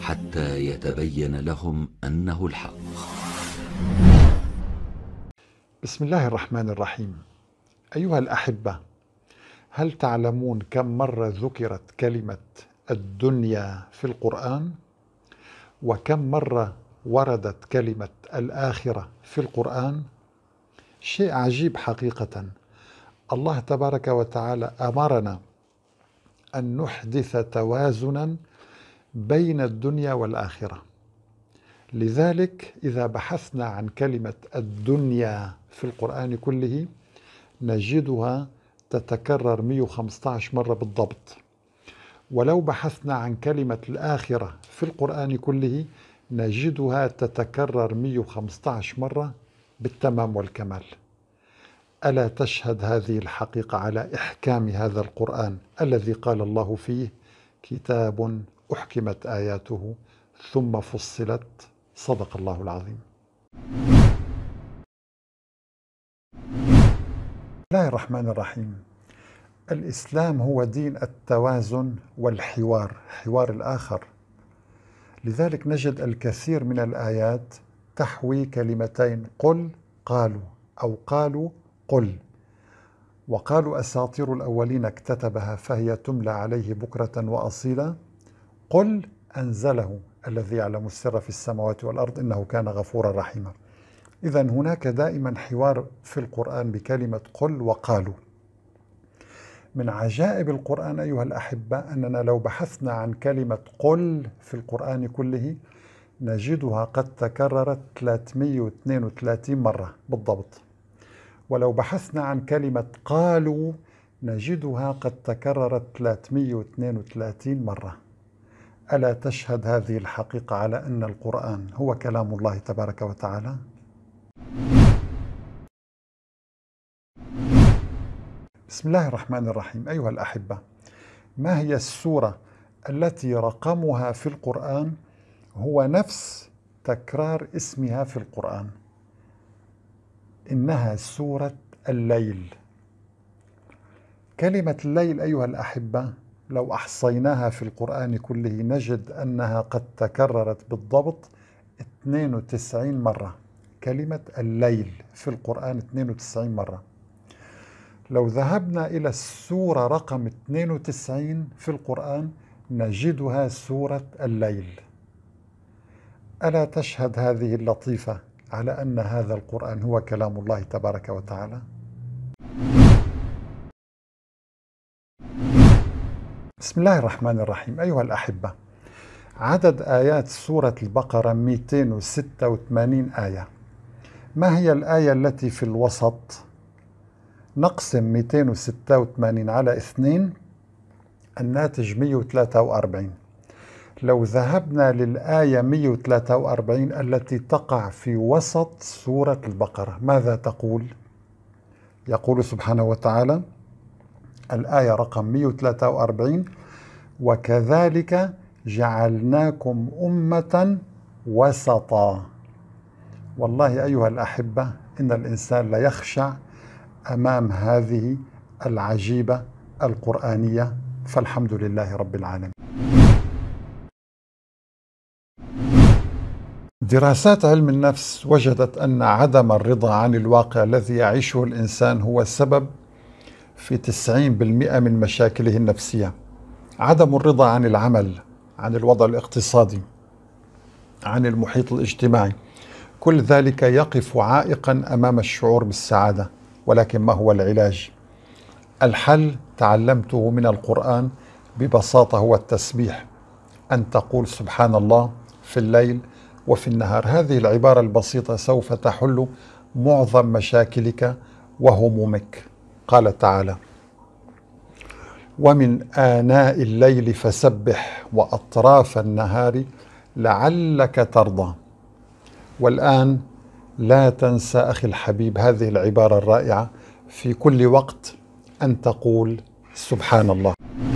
حتى يتبين لهم انه الحق. بسم الله الرحمن الرحيم. ايها الاحبه، هل تعلمون كم مره ذكرت كلمه الدنيا في القران؟ وكم مره وردت كلمه الاخره في القران؟ شيء عجيب حقيقه. الله تبارك وتعالى امرنا ان نحدث توازنا بين الدنيا والآخرة لذلك إذا بحثنا عن كلمة الدنيا في القرآن كله نجدها تتكرر 115 مرة بالضبط ولو بحثنا عن كلمة الآخرة في القرآن كله نجدها تتكرر 115 مرة بالتمام والكمال ألا تشهد هذه الحقيقة على إحكام هذا القرآن الذي قال الله فيه كتاب أحكمت آياته ثم فصلت صدق الله العظيم بسم الله الرحمن الرحيم الإسلام هو دين التوازن والحوار حوار الآخر لذلك نجد الكثير من الآيات تحوي كلمتين قل قالوا أو قالوا قل وقالوا أساطير الأولين اكتتبها فهي تملى عليه بكرة وأصيلا قل أنزله الذي يعلم السر في السماوات والأرض إنه كان غفورا رحيما إذا هناك دائما حوار في القرآن بكلمة قل وقالوا من عجائب القرآن أيها الأحبة أننا لو بحثنا عن كلمة قل في القرآن كله نجدها قد تكررت 332 مرة بالضبط ولو بحثنا عن كلمة قالوا نجدها قد تكررت 332 مرة الا تشهد هذه الحقيقه على ان القران هو كلام الله تبارك وتعالى بسم الله الرحمن الرحيم ايها الاحبه ما هي السوره التي رقمها في القران هو نفس تكرار اسمها في القران انها سوره الليل كلمه الليل ايها الاحبه لو أحصيناها في القرآن كله نجد أنها قد تكررت بالضبط 92 مرة كلمة الليل في القرآن 92 مرة لو ذهبنا إلى السورة رقم 92 في القرآن نجدها سورة الليل ألا تشهد هذه اللطيفة على أن هذا القرآن هو كلام الله تبارك وتعالى؟ بسم الله الرحمن الرحيم أيها الأحبة عدد آيات سورة البقرة 286 آية ما هي الآية التي في الوسط؟ نقسم 286 على 2 الناتج 143 لو ذهبنا للآية 143 التي تقع في وسط سورة البقرة ماذا تقول؟ يقول سبحانه وتعالى: الآية رقم 143 وكذلك جعلناكم أمة وسطا والله أيها الأحبة إن الإنسان ليخشع أمام هذه العجيبة القرآنية فالحمد لله رب العالمين دراسات علم النفس وجدت أن عدم الرضا عن الواقع الذي يعيشه الإنسان هو سبب في 90% من مشاكله النفسية عدم الرضا عن العمل عن الوضع الاقتصادي عن المحيط الاجتماعي كل ذلك يقف عائقا أمام الشعور بالسعادة ولكن ما هو العلاج؟ الحل تعلمته من القرآن ببساطة هو التسبيح أن تقول سبحان الله في الليل وفي النهار هذه العبارة البسيطة سوف تحل معظم مشاكلك وهمومك قال تعالى ومن آناء الليل فسبح وأطراف النهار لعلك ترضى والآن لا تنسى أخي الحبيب هذه العبارة الرائعة في كل وقت أن تقول سبحان الله